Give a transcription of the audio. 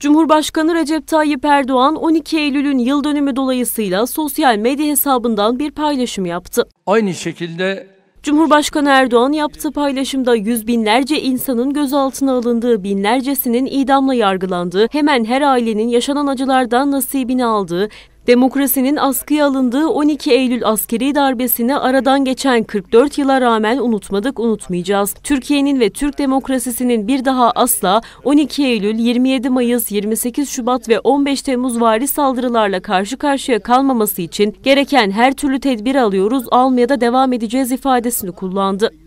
Cumhurbaşkanı Recep Tayyip Erdoğan 12 Eylül'ün yıl dönümü dolayısıyla sosyal medya hesabından bir paylaşım yaptı. Aynı şekilde Cumhurbaşkanı Erdoğan yaptığı paylaşımda yüz binlerce insanın gözaltına alındığı, binlercesinin idamla yargılandığı, hemen her ailenin yaşanan acılardan nasibini aldığı Demokrasinin askıya alındığı 12 Eylül askeri darbesini aradan geçen 44 yıla rağmen unutmadık, unutmayacağız. Türkiye'nin ve Türk demokrasisinin bir daha asla 12 Eylül, 27 Mayıs, 28 Şubat ve 15 Temmuz vari saldırılarla karşı karşıya kalmaması için gereken her türlü tedbir alıyoruz, almaya da devam edeceğiz ifadesini kullandı.